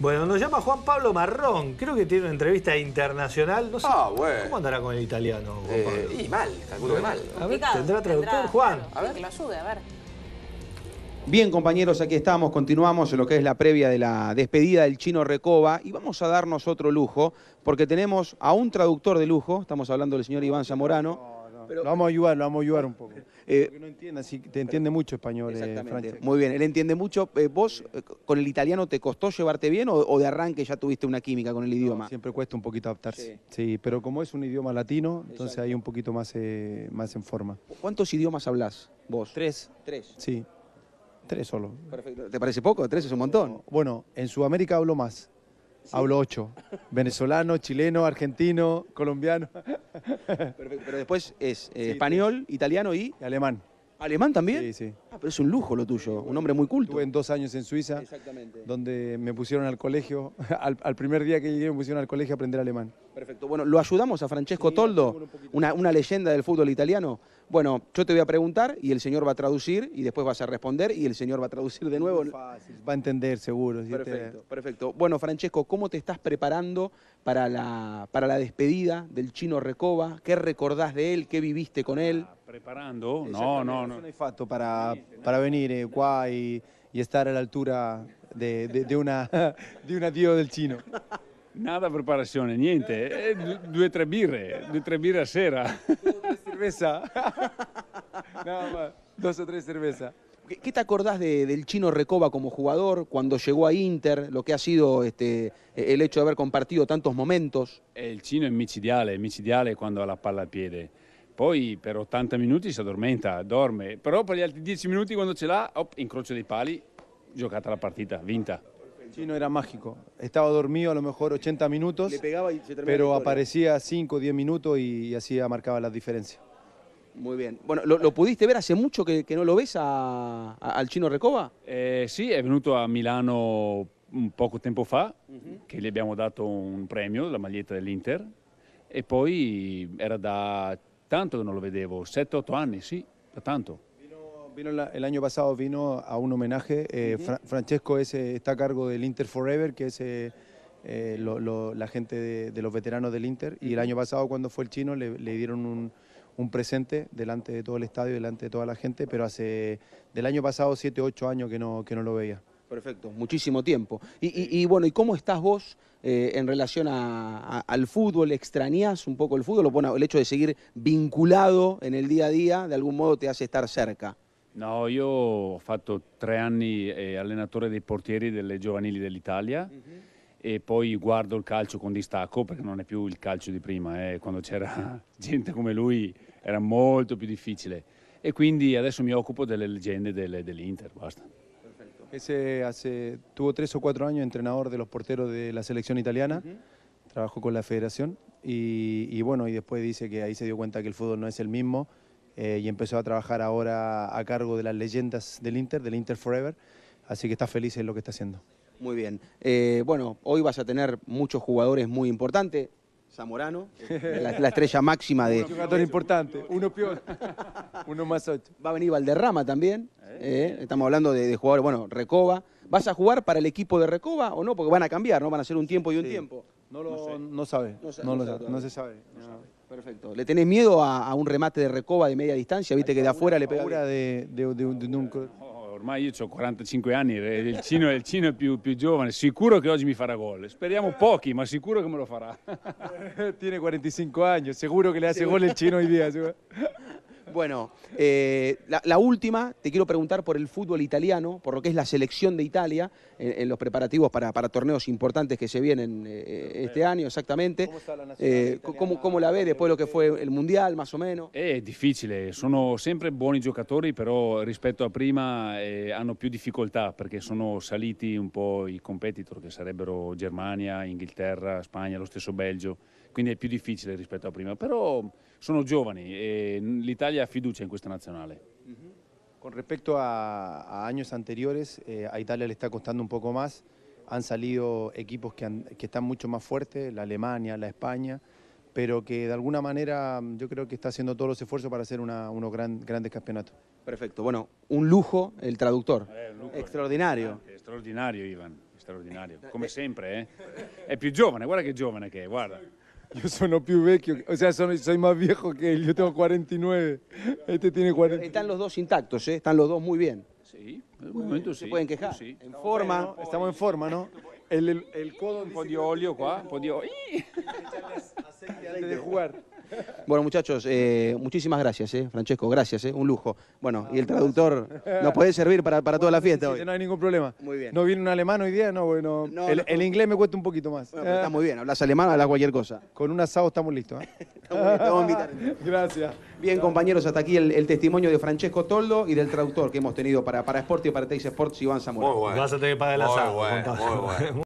Bueno, nos llama Juan Pablo Marrón. Creo que tiene una entrevista internacional. No sé, ah, ¿Cómo andará con el italiano, eh, Y mal, calculo que mal. A ver, ¿tendrá traductor, Juan? a ver. Que lo ayude, a ver. Bien, compañeros, aquí estamos, continuamos en lo que es la previa de la despedida del chino Recoba y vamos a darnos otro lujo, porque tenemos a un traductor de lujo, estamos hablando del señor Iván Zamorano lo vamos a ayudar, lo vamos a ayudar un poco. Eh, no entiende, te entiende mucho español, eh, exactamente. Muy bien, él entiende mucho. Eh, ¿Vos con el italiano te costó llevarte bien o, de arranque ya tuviste una química con el idioma? siempre cuesta un poquito adaptarse. Sí. pero como es un idioma latino, entonces hay un poquito más, más en forma. ¿Cuántos idiomas hablas vos? Tres. Tres. Sí. Tres solo. Perfecto. ¿Te parece poco? Tres es un montón. Bueno, en Sudamérica hablo más hablo ocho. Venezolano, chileno, argentino, colombiano. Pero, después es eh, español, italiano y... Alemán. ¿Alemán también? Sí, sí. Ah, pero es un lujo lo tuyo, un hombre muy culto. Estuve en dos años en Suiza, donde me pusieron al colegio, al, al primer día que llegué me pusieron al colegio a aprender alemán. Perfecto. Bueno, lo ayudamos a Francesco Toldo, una, leyenda del fútbol italiano. Bueno, yo te voy a preguntar y el señor va a traducir y después vas a responder y el señor va a traducir de nuevo. va a entender seguro. perfecto, perfecto. Bueno, Francesco, ¿cómo te estás preparando para la, para la despedida del chino Recoba? ¿Qué recordás de él? ¿Qué viviste con él? Ah, preparando, no, no, no. fatto para, para venir eh, y, estar a la altura de, de, de una, de un adiós del chino. Nada preparazione, niente. Eh, due o tre birre, due o tre birre a sera. cerveza. Nada más. due o tre cervezas. ¿Qué, qué te acordás de, del chino Recoba como jugador cuando llegó a Inter? Lo que ha sido este, el hecho de haber compartido tantos momentos. Il chino è micidiale, è micidiale quando ha la palla al piede. Poi per 80 minuti si addormenta, dorme, però per gli altri 10 minuti quando ce l'ha, op, incrocio dei pali, giocata la partita, vinta. chino era mágico. Estaba dormido a lo mejor 80 minutos, pero aparecía 5 o 10 minutos y, así marcaba la diferencia. Muy bien. Bueno, ¿lo, pudiste ver hace mucho que, no lo ves al chino Recoba? Eh, sí, sì, venido a Milano un poco tiempo fa, que le che dado un premio, la maglietta Inter. Y e poi era da tanto que no lo vedevo, 7-8 años, sí, da tanto. Vino el año pasado vino a un homenaje. Eh, Francesco eh, está a cargo del Inter Forever, que es eh, la gente de, los veteranos del Inter. Y el año pasado, cuando fue el chino, le, dieron un, presente delante de todo el estadio, delante de toda la gente. Pero hace del año pasado, 7, 8 años que no, que no lo veía. Perfecto, muchísimo tiempo. Y, bueno, ¿y cómo estás vos en relación al fútbol? extrañas un poco el fútbol? bueno, el hecho de seguir vinculado en el día a día, de algún modo te hace estar cerca. No, io ho fatto tre anni eh, allenatore dei portieri delle giovanili dell'Italia mm-hmm. e poi guardo il calcio con distacco perché non è più il calcio di prima, eh. quando c'era gente come lui era molto più difficile e quindi adesso mi occupo delle leggende delle, dell'Inter, basta. Ese hace, tuvo tres o cuatro años entrenador de los porteros de la selección italiana, mm-hmm. trabajó con la federación y, y bueno, y después dice que ahí se dio cuenta que el fútbol no es el mismo. Eh, y empezó a trabajar ahora a cargo de las leyendas del Inter, del Inter Forever, así que está feliz en lo que está haciendo. Muy bien. Eh, bueno, hoy vas a tener muchos jugadores muy importantes. Zamorano, eh, la, estrella máxima de... Un jugador importante, uno peor, uno más ocho. Va a venir Valderrama también, estamos hablando de, jugadores, bueno, Recoba. ¿Vas a jugar para el equipo de Recoba o no? Porque van a cambiar, ¿no? Van a ser un tiempo y un tiempo. No lo no, no sabe, no, se sabe. Perfecto. ¿Le tenés miedo a, un remate de recoba de media distancia? Viste que de afuera le pega de, de, de, De un... ormai io 45 años, el cino, es cino chino più, più giovane, sicuro che oggi mi farà gol. Speriamo pochi, ma sicuro che me lo farà. Tiene 45 años, seguro que le hace gol il cino hoy día. Bueno, eh, la, la, última, te quiero preguntar por el fútbol italiano, por lo que es la selección de Italia en, en los preparativos para, para, torneos importantes que se vienen eh, eh este año, exactamente. ¿Cómo, está la eh, ¿cómo, ¿Cómo, la ve después de lo que fue el Mundial, más o meno? È eh, difficile, eh, sono sempre buoni giocatori, però rispetto a prima hanno più difficoltà perché sono saliti un po' i competitor che sarebbero Germania, Inghilterra, Spagna, lo stesso Belgio, quindi è più difficile rispetto a prima, però sono giovani e l'Italia fiducia en nazionale. Eh. Con respecto a, años anteriores, eh, a Italia le está costando un poco más. Han salido equipos que, están mucho más fuertes, la Alemania, la España, pero que de alguna manera mm, yo creo que está haciendo todos los esfuerzos para hacer unos gran, grandes campeonatos. Perfecto. Bueno, un lujo el traductor. Extraordinario. Ah, extraordinario. Iván. Extraordinario. Eh, Como siempre, Es eh? Es más joven, guarda qué joven que guarda. Yo no più vecchio, o sea, soy, más viejo que él, yo tengo 49, este tiene 40. Están los dos intactos, ¿eh? están los dos muy bien. Sí, en momento Se pueden quejar. Sí. En forma. Estamos, en forma, ¿no? El, el, codo... Un po' olio ¿cuál? un po' de jugar. Bueno, muchachos, eh, muchísimas gracias, eh. Francesco, gracias, eh. un lujo. Bueno, y el ah, traductor nos puede servir para, toda la fiesta hoy. No hay ningún problema. Muy bien. No viene un alemán hoy día, no, bueno. el, inglés me cuesta un poquito más. Ah. está muy bien, hablas alemán, hablas cualquier cosa. Con un asado estamos listos. estamos bien, Gracias. Bien, compañeros, hasta aquí el, testimonio de Francesco Toldo y del traductor que hemos tenido para, para Sport y para Teis Sports, Iván Samuel. Muy bueno. que muy bueno.